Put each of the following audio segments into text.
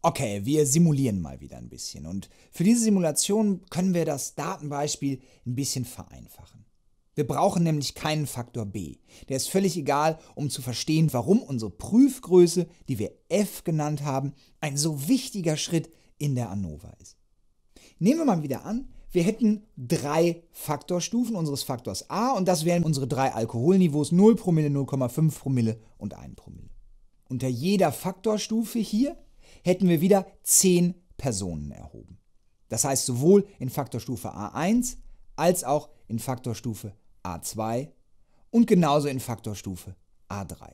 Okay, wir simulieren mal wieder ein bisschen. Und für diese Simulation können wir das Datenbeispiel ein bisschen vereinfachen. Wir brauchen nämlich keinen Faktor b. Der ist völlig egal, um zu verstehen, warum unsere Prüfgröße, die wir f genannt haben, ein so wichtiger Schritt in der ANOVA ist. Nehmen wir mal wieder an, wir hätten drei Faktorstufen unseres Faktors a und das wären unsere drei Alkoholniveaus 0 Promille, 0,5 Promille und 1 Promille. Unter jeder Faktorstufe hier hätten wir wieder 10 Personen erhoben. Das heißt sowohl in Faktorstufe A1 als auch in Faktorstufe A2 und genauso in Faktorstufe A3.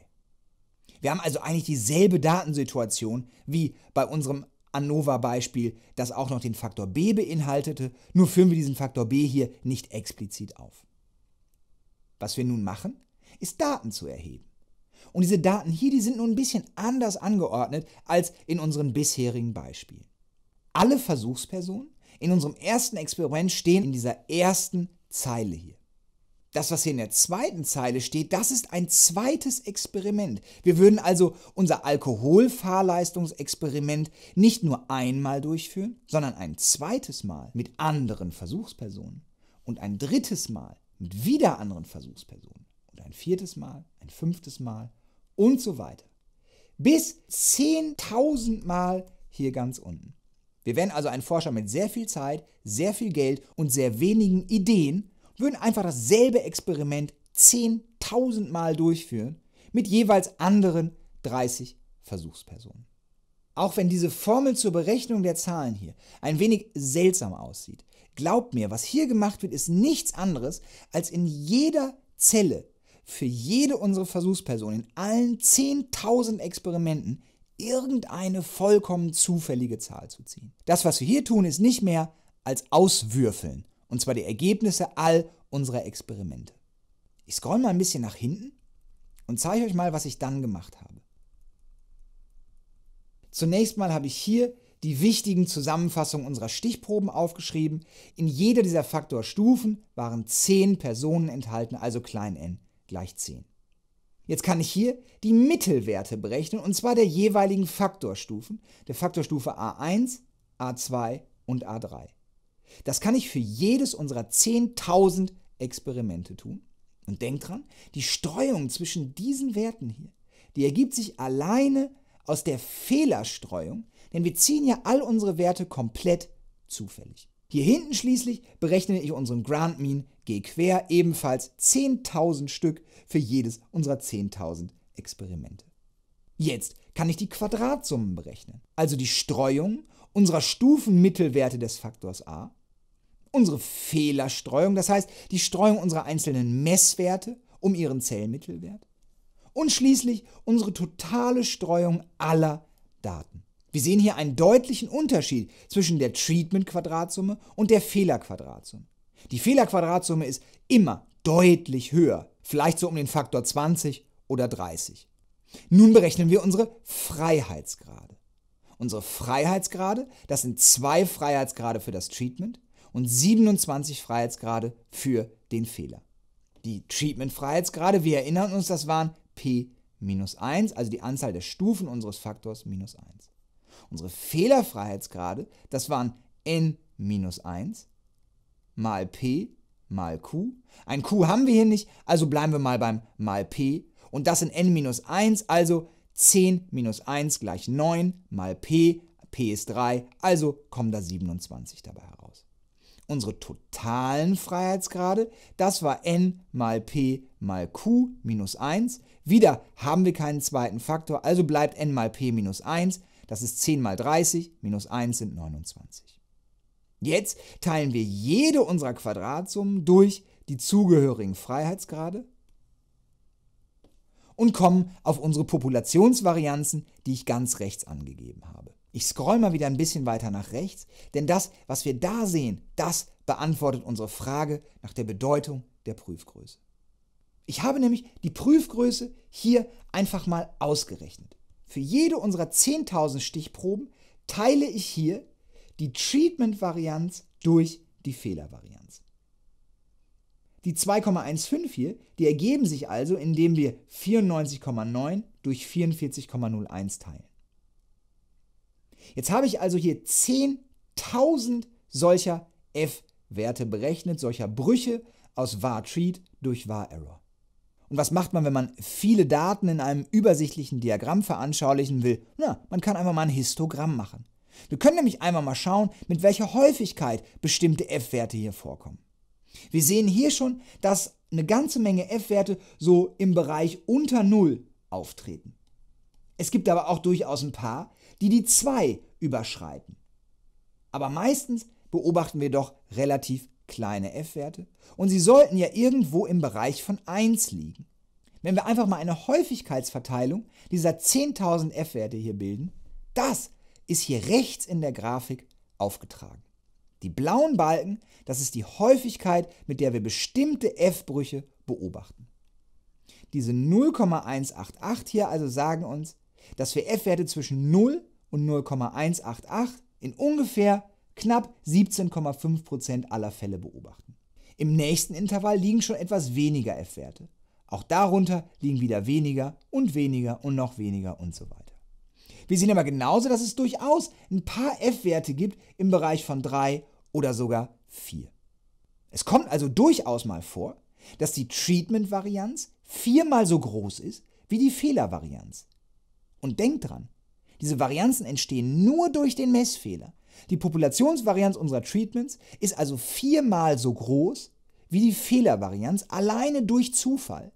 Wir haben also eigentlich dieselbe Datensituation wie bei unserem ANOVA-Beispiel, das auch noch den Faktor b beinhaltete, nur führen wir diesen Faktor b hier nicht explizit auf. Was wir nun machen, ist Daten zu erheben. Und diese Daten hier, die sind nun ein bisschen anders angeordnet als in unseren bisherigen Beispielen. Alle Versuchspersonen in unserem ersten Experiment stehen in dieser ersten Zeile hier. Das, was hier in der zweiten Zeile steht, das ist ein zweites Experiment. Wir würden also unser Alkoholfahrleistungsexperiment nicht nur einmal durchführen, sondern ein zweites Mal mit anderen Versuchspersonen und ein drittes Mal mit wieder anderen Versuchspersonen und ein viertes Mal, ein fünftes Mal und so weiter. Bis 10.000 Mal hier ganz unten. Wir wären also ein Forscher mit sehr viel Zeit, sehr viel Geld und sehr wenigen Ideen, würden einfach dasselbe Experiment 10.000 Mal durchführen mit jeweils anderen 30 Versuchspersonen. Auch wenn diese Formel zur Berechnung der Zahlen hier ein wenig seltsam aussieht, glaubt mir, was hier gemacht wird, ist nichts anderes, als in jeder Zelle für jede unserer Versuchspersonen in allen 10.000 Experimenten irgendeine vollkommen zufällige Zahl zu ziehen. Das, was wir hier tun, ist nicht mehr als auswürfeln, und zwar die Ergebnisse all unserer Experimente. Ich scroll mal ein bisschen nach hinten und zeige euch mal, was ich dann gemacht habe. Zunächst mal habe ich hier die wichtigen Zusammenfassungen unserer Stichproben aufgeschrieben. In jeder dieser Faktorstufen waren 10 Personen enthalten, also klein n gleich 10. Jetzt kann ich hier die Mittelwerte berechnen, und zwar der jeweiligen Faktorstufen, der Faktorstufe a1, a2 und a3. Das kann ich für jedes unserer 10.000 Experimente tun. Und denkt dran, die Streuung zwischen diesen Werten hier, die ergibt sich alleine aus der Fehlerstreuung, denn wir ziehen ja all unsere Werte komplett zufällig. Hier hinten schließlich berechne ich unseren Grand Mean G quer ebenfalls 10.000 Stück für jedes unserer 10.000 Experimente. Jetzt kann ich die Quadratsummen berechnen, also die Streuung unserer Stufenmittelwerte des Faktors a, unsere Fehlerstreuung, das heißt die Streuung unserer einzelnen Messwerte um ihren Zellmittelwert und schließlich unsere totale Streuung aller Daten. Wir sehen hier einen deutlichen Unterschied zwischen der Treatment-Quadratsumme und der Fehler-Quadratsumme. Die Fehler-Quadratsumme ist immer deutlich höher, vielleicht so um den Faktor 20 oder 30. Nun berechnen wir unsere Freiheitsgrade. Unsere Freiheitsgrade, das sind zwei Freiheitsgrade für das Treatment und 27 Freiheitsgrade für den Fehler. Die Treatment-Freiheitsgrade, wir erinnern uns, das waren p minus 1, also die Anzahl der Stufen unseres Faktors minus 1. Unsere Fehlerfreiheitsgrade, das waren n minus 1 mal p mal q. Ein q haben wir hier nicht, also bleiben wir mal beim mal p. Und das in n minus 1, also 10 minus 1 gleich 9 mal p, p ist 3, also kommen da 27 dabei heraus. Unsere totalen Freiheitsgrade, das war n mal p mal q minus 1. Wieder haben wir keinen zweiten Faktor, also bleibt n mal p minus 1, das ist 10 mal 30, minus 1 sind 29. Jetzt teilen wir jede unserer Quadratsummen durch die zugehörigen Freiheitsgrade und kommen auf unsere Populationsvarianzen, die ich ganz rechts angegeben habe. Ich scroll mal wieder ein bisschen weiter nach rechts, denn das, was wir da sehen, das beantwortet unsere Frage nach der Bedeutung der Prüfgröße. Ich habe nämlich die Prüfgröße hier einfach mal ausgerechnet. Für jede unserer 10.000 Stichproben teile ich hier die Treatment-Varianz durch die Fehlervarianz. Die 2,15 hier, die ergeben sich also, indem wir 94,9 durch 44,01 teilen. Jetzt habe ich also hier 10.000 solcher F-Werte berechnet, solcher Brüche aus var-treat durch var-error. Und was macht man, wenn man viele Daten in einem übersichtlichen Diagramm veranschaulichen will? Na, man kann einfach mal ein Histogramm machen. Wir können nämlich einmal mal schauen, mit welcher Häufigkeit bestimmte F-Werte hier vorkommen. Wir sehen hier schon, dass eine ganze Menge F-Werte so im Bereich unter 0 auftreten. Es gibt aber auch durchaus ein paar, die die 2 überschreiten. Aber meistens beobachten wir doch relativ kleine f-Werte und sie sollten ja irgendwo im Bereich von 1 liegen. Wenn wir einfach mal eine Häufigkeitsverteilung dieser 10.000 f-Werte hier bilden, das ist hier rechts in der Grafik aufgetragen. Die blauen Balken, das ist die Häufigkeit, mit der wir bestimmte f-Brüche beobachten. Diese 0,188 hier also sagen uns, dass wir f-Werte zwischen 0 und 0,188 in ungefähr knapp 17,5% aller Fälle beobachten. Im nächsten Intervall liegen schon etwas weniger F-Werte. Auch darunter liegen wieder weniger und weniger und noch weniger und so weiter. Wir sehen aber genauso, dass es durchaus ein paar F-Werte gibt im Bereich von 3 oder sogar 4. Es kommt also durchaus mal vor, dass die Treatment-Varianz viermal so groß ist wie die Fehlervarianz. Und denkt dran, diese Varianzen entstehen nur durch den Messfehler. Die Populationsvarianz unserer Treatments ist also viermal so groß wie die Fehlervarianz alleine durch Zufall.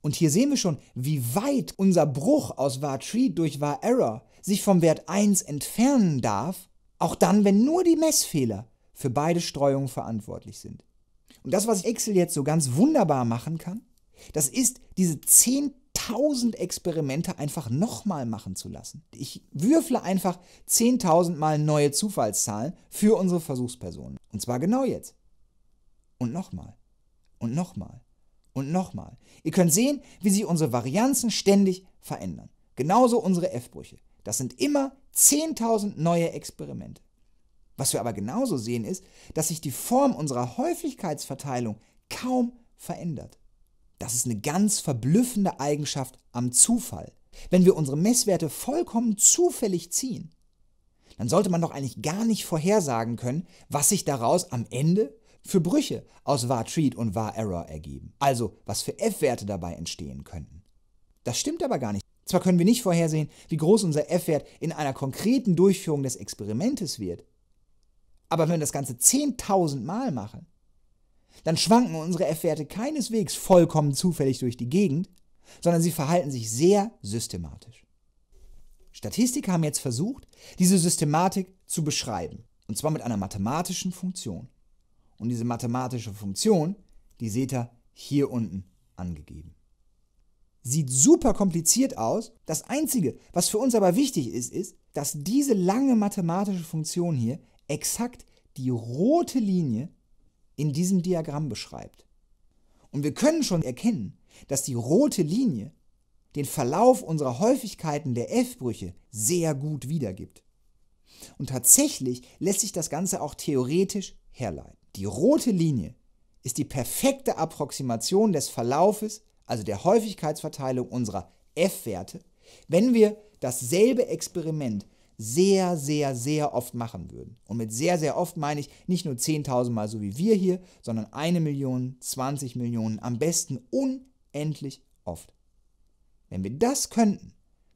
Und hier sehen wir schon, wie weit unser Bruch aus var true durch var error sich vom Wert 1 entfernen darf, auch dann, wenn nur die Messfehler für beide Streuungen verantwortlich sind. Und das, was Excel jetzt so ganz wunderbar machen kann, das ist diese 10 tausend Experimente einfach nochmal machen zu lassen. Ich würfle einfach 10.000 mal neue Zufallszahlen für unsere Versuchspersonen. Und zwar genau jetzt. Und nochmal. Und nochmal. Und nochmal. Ihr könnt sehen, wie sich unsere Varianzen ständig verändern. Genauso unsere F-Brüche. Das sind immer 10.000 neue Experimente. Was wir aber genauso sehen ist, dass sich die Form unserer Häufigkeitsverteilung kaum verändert. Das ist eine ganz verblüffende Eigenschaft am Zufall. Wenn wir unsere Messwerte vollkommen zufällig ziehen, dann sollte man doch eigentlich gar nicht vorhersagen können, was sich daraus am Ende für Brüche aus var-treat und var-error ergeben, also was für f-Werte dabei entstehen könnten. Das stimmt aber gar nicht. Zwar können wir nicht vorhersehen, wie groß unser f-Wert in einer konkreten Durchführung des Experimentes wird, aber wenn wir das Ganze 10.000 Mal machen, dann schwanken unsere F-Werte keineswegs vollkommen zufällig durch die Gegend, sondern sie verhalten sich sehr systematisch. Statistiker haben jetzt versucht, diese Systematik zu beschreiben, und zwar mit einer mathematischen Funktion. Und diese mathematische Funktion, die seht ihr hier unten angegeben. Sieht super kompliziert aus. Das Einzige, was für uns aber wichtig ist, ist, dass diese lange mathematische Funktion hier exakt die rote Linie in diesem Diagramm beschreibt. Und wir können schon erkennen, dass die rote Linie den Verlauf unserer Häufigkeiten der F-Brüche sehr gut wiedergibt. Und tatsächlich lässt sich das Ganze auch theoretisch herleiten. Die rote Linie ist die perfekte Approximation des Verlaufes, also der Häufigkeitsverteilung unserer F-Werte, wenn wir dasselbe Experiment sehr, sehr, sehr oft machen würden. Und mit sehr, sehr oft meine ich nicht nur 10.000 Mal so wie wir hier, sondern eine Million, 20 Millionen, am besten unendlich oft. Wenn wir das könnten,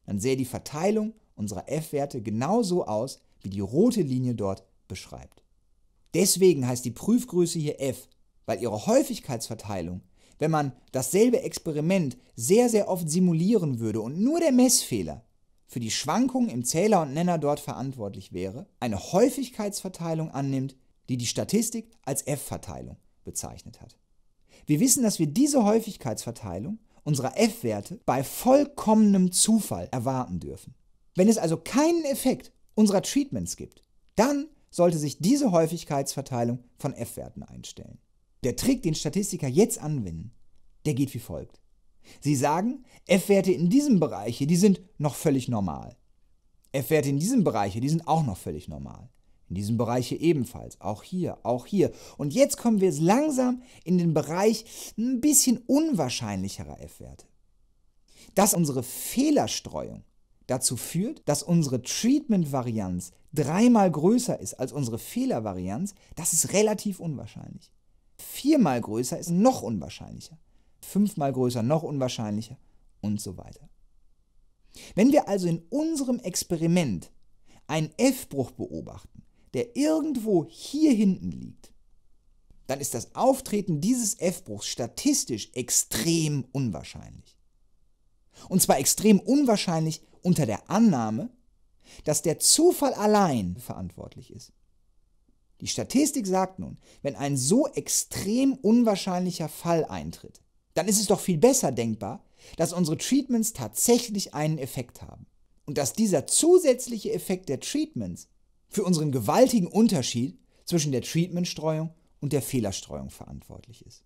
dann sähe die Verteilung unserer F-Werte genauso aus, wie die rote Linie dort beschreibt. Deswegen heißt die Prüfgröße hier F, weil ihre Häufigkeitsverteilung, wenn man dasselbe Experiment sehr, sehr oft simulieren würde und nur der Messfehler für die Schwankungen im Zähler und Nenner dort verantwortlich wäre, eine Häufigkeitsverteilung annimmt, die die Statistik als F-Verteilung bezeichnet hat. Wir wissen, dass wir diese Häufigkeitsverteilung unserer F-Werte bei vollkommenem Zufall erwarten dürfen. Wenn es also keinen Effekt unserer Treatments gibt, dann sollte sich diese Häufigkeitsverteilung von F-Werten einstellen. Der Trick, den Statistiker jetzt anwenden, der geht wie folgt. Sie sagen, F-Werte in diesem Bereich die sind noch völlig normal. F-Werte in diesem Bereich die sind auch noch völlig normal. In diesem Bereich ebenfalls, auch hier, auch hier. Und jetzt kommen wir langsam in den Bereich ein bisschen unwahrscheinlicherer F-Werte. Dass unsere Fehlerstreuung dazu führt, dass unsere Treatment-Varianz dreimal größer ist als unsere Fehlervarianz, das ist relativ unwahrscheinlich. Viermal größer ist noch unwahrscheinlicher fünfmal größer, noch unwahrscheinlicher und so weiter. Wenn wir also in unserem Experiment einen F-Bruch beobachten, der irgendwo hier hinten liegt, dann ist das Auftreten dieses F-Bruchs statistisch extrem unwahrscheinlich. Und zwar extrem unwahrscheinlich unter der Annahme, dass der Zufall allein verantwortlich ist. Die Statistik sagt nun, wenn ein so extrem unwahrscheinlicher Fall eintritt, dann ist es doch viel besser denkbar, dass unsere Treatments tatsächlich einen Effekt haben. Und dass dieser zusätzliche Effekt der Treatments für unseren gewaltigen Unterschied zwischen der Treatmentstreuung und der Fehlerstreuung verantwortlich ist.